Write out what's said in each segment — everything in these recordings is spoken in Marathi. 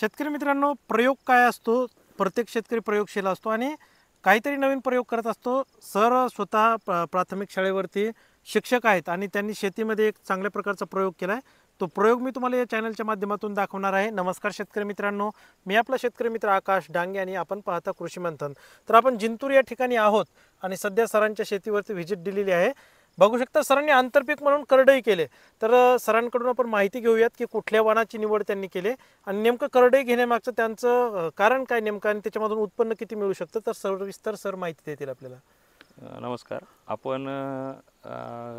शेतकरी मित्रांनो प्रयोग काय असतो प्रत्येक शेतकरी प्रयोगशील असतो आणि काहीतरी नवीन प्रयोग करत असतो सर स्वतः प्राथमिक शाळेवरती शिक्षक आहेत आणि त्यांनी शेतीमध्ये एक चांगल्या प्रकारचा प्रयोग केला आहे तो प्रयोग मी तुम्हाला या चॅनलच्या माध्यमातून दाखवणार आहे नमस्कार शेतकरी मित्रांनो मी आपला शेतकरी मित्र आकाश डांगे आणि आपण पाहता कृषी मंथन तर आपण जिंतूर या ठिकाणी आहोत आणि सध्या सरांच्या शेतीवरती व्हिजिट दिलेली आहे बघू शकता सरांनी आंतरपीक म्हणून करडई केले तर सरांकडून आपण माहिती घेऊयात की कुठल्या वाणाची निवड त्यांनी केली आणि नेमकं करडई घेण्यामागचं त्यांचं कारण काय नेमकं आणि त्याच्यामधून उत्पन्न किती मिळू शकतं तर सविस्तर सर माहिती देतील आपल्याला नमस्कार आपण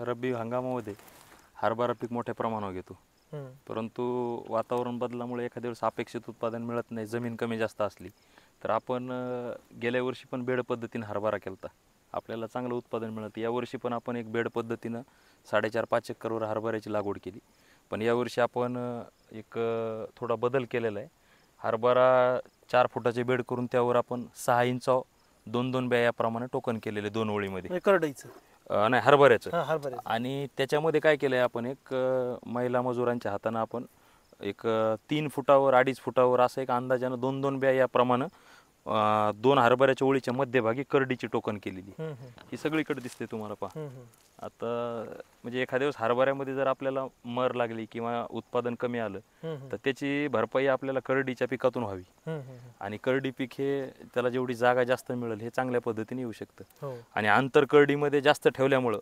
रब्बी हंगामामध्ये हरभरा पीक मोठ्या प्रमाणावर घेतो परंतु वातावरण बदलामुळे एखाद्या वेळेस अपेक्षित उत्पादन मिळत नाही जमीन कमी जास्त असली तर आपण गेल्या वर्षी पण बेड पद्धतीने हरभरा केला आपल्याला चांगलं उत्पादन मिळतं यावर्षी पण आपण एक बेड पद्धतीनं साडेचार पाच एकरवर हरभऱ्याची लागवड केली पण यावर्षी आपण एक थोडा बदल केलेला आहे हरभरा चार फुटाचे बेड करून त्यावर आपण सहा इंच दोन दोन बॅ याप्रमाणे टोकन केलेले दोन ओळीमध्ये म्हणजे करडायचं नाही हरभऱ्याचं आणि त्याच्यामध्ये काय केलं आहे आपण एक महिला मजुरांच्या हातानं आपण एक तीन फुटावर अडीच फुटावर असं एक अंदाजानं दोन दोन बॅ याप्रमाणे दोन हरभऱ्याच्या ओळीच्या मध्यभागी करडीची टोकन केलेली ही सगळीकडे दिसते तुम्हाला पहा आता म्हणजे एखाद्या वेळेस हरभऱ्यामध्ये जर आपल्याला मर लागली किंवा उत्पादन कमी आलं तर त्याची भरपाई आपल्याला करडीच्या पिकातून व्हावी आणि करडी पीक हे त्याला जेवढी जागा जास्त मिळेल हे चांगल्या पद्धतीने येऊ शकतं हो. आणि आंतर करडीमध्ये जास्त ठेवल्यामुळं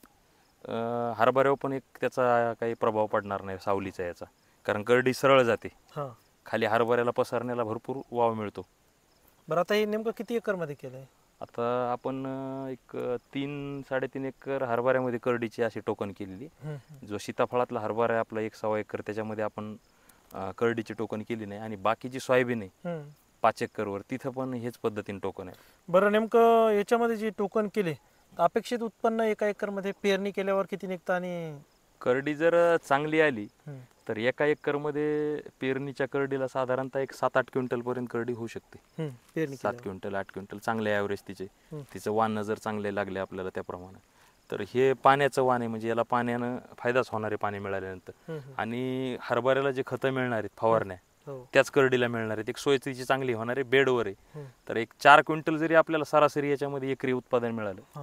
हरभऱ्यावर पण एक त्याचा काही प्रभाव पडणार नाही सावलीचा याचा कारण करडी सरळ जाते खाली हरभऱ्याला पसरण्याला भरपूर वाव मिळतो बरं आता हे नेमकं किती एकर मध्ये आता आपण एक तीन साडेतीन एकर हरभऱ्यामध्ये करडीची अशी टोकन केलेली जो सीताफळातला हरभरा आहे आपला एक सव्वा एकर त्याच्यामध्ये आपण करडीची टोकन केली नाही आणि बाकीची सोयाबीन आहे पाच एकर वर तिथं पण हेच पद्धतीने टोकन आहे बरं नेमकं याच्यामध्ये जे टोकन केले अपेक्षित उत्पन्न एका मध्ये पेरणी केल्यावर किती निघतं आणि करडी जर चांगली आली तर एका एकरमध्ये पेरणीच्या करडीला साधारणतः एक सात आठ क्विंटल पर्यंत करडी होऊ शकते सात क्विंटल आठ क्विंटल चांगले ॲव्हरेज तिचे तिचं वाण जर चांगले लागले आपल्याला त्याप्रमाणे तर हे पाण्याचं वाण आहे म्हणजे याला पाण्यानं फायदाच होणार आहे पाणी मिळाल्यानंतर आणि हरभऱ्याला जे खतं मिळणार आहेत फवारण्या हो. त्याच करडीला मिळणार आहेत एक तिची चांगली होणार आहे बेडवर आहे तर एक चार क्विंटल जरी आपल्याला सरासरी याच्यामध्ये एकरी उत्पादन मिळालं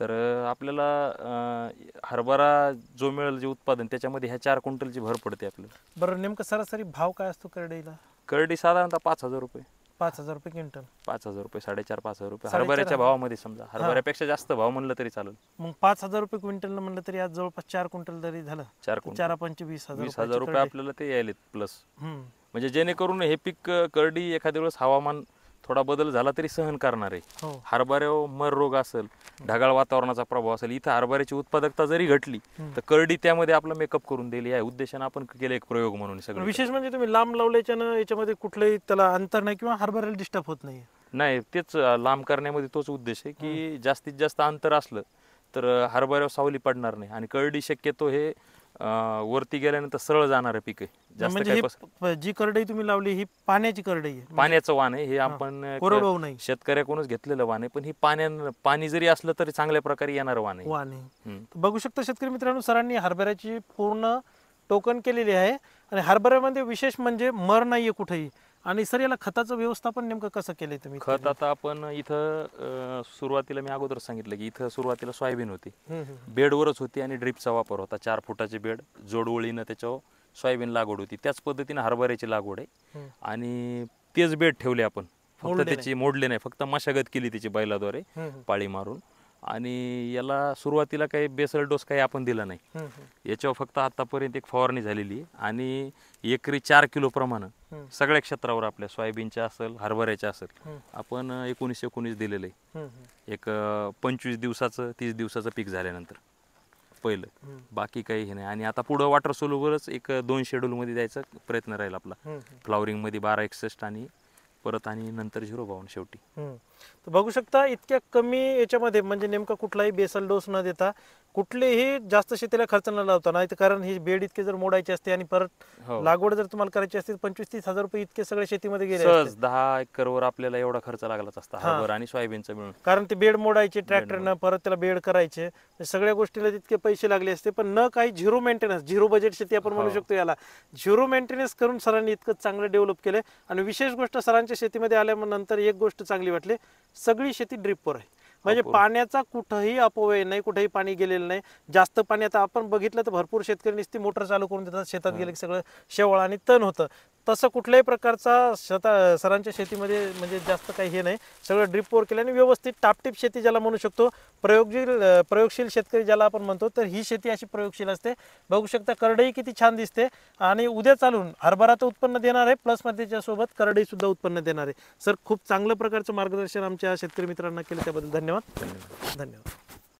तर आपल्याला हरभरा जो मिळेल जे उत्पादन त्याच्यामध्ये ह्या चार क्विंटलची भर पडते आपल्याला बरं नेमकं सरासरी भाव काय असतो करडीला करडी साधारणतः पाच हजार रुपये पाच हजार रुपये क्विंटल पाच हजार रुपये साडेचार पाच हजार रुपये हरभऱ्याच्या भावामध्ये समजा हरभऱ्यापेक्षा जास्त भाव म्हणलं तरी चालेल मग पाच हजार रुपये क्विंटल म्हणलं तरी आज जवळपास चार क्विंटल तरी झालं चार चार पंचवीस हजार वीस हजार रुपये आपल्याला ते यायलेत प्लस म्हणजे जेणेकरून हे पीक करडी एखाद्या वेळेस हवामान थोडा बदल झाला तरी सहन करणार आहे हो. हरभऱ्यावर मर रोग असेल ढगाळ वातावरणाचा प्रभाव असेल इथं हरभऱ्याची उत्पादकता जरी घटली तर करडी त्यामध्ये आपला मेकअप करून दिली या उद्देशाने आपण केले एक प्रयोग म्हणून सगळं विशेष म्हणजे तुम्ही लांब लावल्याच्या याच्यामध्ये कुठलंही त्याला अंतर नाही किंवा हरभऱ्याला डिस्टर्ब होत नाही नाही तेच लांब करण्यामध्ये तोच उद्देश आहे की जास्तीत जास्त अंतर असलं तर हरभऱ्यावर सावली पडणार नाही आणि करडी शक्यतो हे वरती गेल्यानंतर सरळ जाणार आहे जास्त म्हणजे जी करडई तुम्ही लावली ही पाण्याची करडई म्हणजे पाण्याचं वाण आहे हे आपण अं, नाही. शेतकऱ्याकडूनच घेतलेलं वाण आहे पण ही पाण्या पाणी जरी असलं तरी चांगल्या प्रकारे येणार वाण आहे वाण बघू शकता शेतकरी मित्रांनो सरांनी हरभऱ्याची पूर्ण टोकन केलेली आहे आणि हरभऱ्यामध्ये विशेष म्हणजे मर नाहीये कुठेही आणि सर याला खताचं व्यवस्थापन नेमकं कसं केलंय तुम्ही खत आता आपण इथं सुरुवातीला मी अगोदर सांगितलं की इथं सुरुवातीला सोयाबीन होती बेडवरच होती आणि ड्रिपचा वापर होता चार फुटाचे बेड जोडवळीनं त्याच्यावर सोयाबीन लागवड होती त्याच पद्धतीने हरभऱ्याची लागवड आहे आणि तेच बेड ठेवले आपण फक्त त्याची मोडले नाही फक्त मशागत केली त्याची बैलाद्वारे पाळी मारून आणि याला सुरुवातीला काही बेसल डोस काही आपण दिला नाही याच्यावर फक्त आतापर्यंत एक फवारणी झालेली आणि एकरी चार किलो प्रमाण सगळ्या क्षेत्रावर आपल्या सोयाबीनच्या असेल हरभऱ्याच्या असेल आपण एकोणीसशे एकोणीस दिलेलं आहे एक पंचवीस दिवसाचं तीस दिवसाचं पीक झाल्यानंतर पहिलं बाकी काही हे नाही आणि आता पुढं वॉटर सोलोवरच एक दोन शेड्यूलमध्ये द्यायचा प्रयत्न राहील आपला फ्लॉवरिंगमध्ये बारा एकसष्ट आणि परत आणि नंतर झिरो बावन शेवटी बघू शकता इतक्या कमी याच्यामध्ये म्हणजे नेमका कुठलाही बेसल डोस न देता कुठलेही जास्त शेतीला खर्च न लावता नाही कारण ही बेड इतके जर मोडायचे असते आणि परत हो. लागवड जर तुम्हाला करायची असते पंचवीस तीस हजार रुपये इतके सगळे शेतीमध्ये गेले असते. दहा एकरवर आपल्याला एवढा खर्च लागलाच असता हा. आणि सोयाबीनचा मिळून कारण ते बेड मोडायचे ट्रॅक्टरनं परत त्याला बेड करायचे सगळ्या गोष्टीला तितके पैसे लागले असते पण न काही झिरो मेंटेनन्स झिरो बजेट शेती आपण म्हणू हो. शकतो याला झिरो मेंटेनन्स करून सरांनी इतकं चांगलं डेव्हलप केलं आणि विशेष गोष्ट सरांच्या शेतीमध्ये आल्यानंतर एक गोष्ट चांगली वाटली सगळी शेती ड्रिपवर आहे म्हणजे पाण्याचा कुठंही अपव्यय नाही कुठेही पाणी गेलेलं नाही जास्त पाणी आता आपण बघितलं तर भरपूर शेतकरी निस्ती मोटर चालू करून देतात शेतात गेले सगळं शेवळ आणि तण होतं तसं कुठल्याही प्रकारचा शता सरांच्या शेतीमध्ये म्हणजे जास्त काही हे नाही सगळं ड्रिपवर आणि व्यवस्थित टापटीप शेती ज्याला म्हणू शकतो प्रयोगशील प्रयोगशील शेतकरी ज्याला आपण म्हणतो तर ही शेती अशी प्रयोगशील असते बघू शकता करडई किती छान दिसते आणि उद्या चालून हरभरा तर उत्पन्न देणार आहे प्लस मग सोबत करडईसुद्धा उत्पन्न देणार आहे सर खूप चांगलं प्रकारचं मार्गदर्शन आमच्या शेतकरी मित्रांना केलं त्याबद्दल धन्यवाद धन्यवाद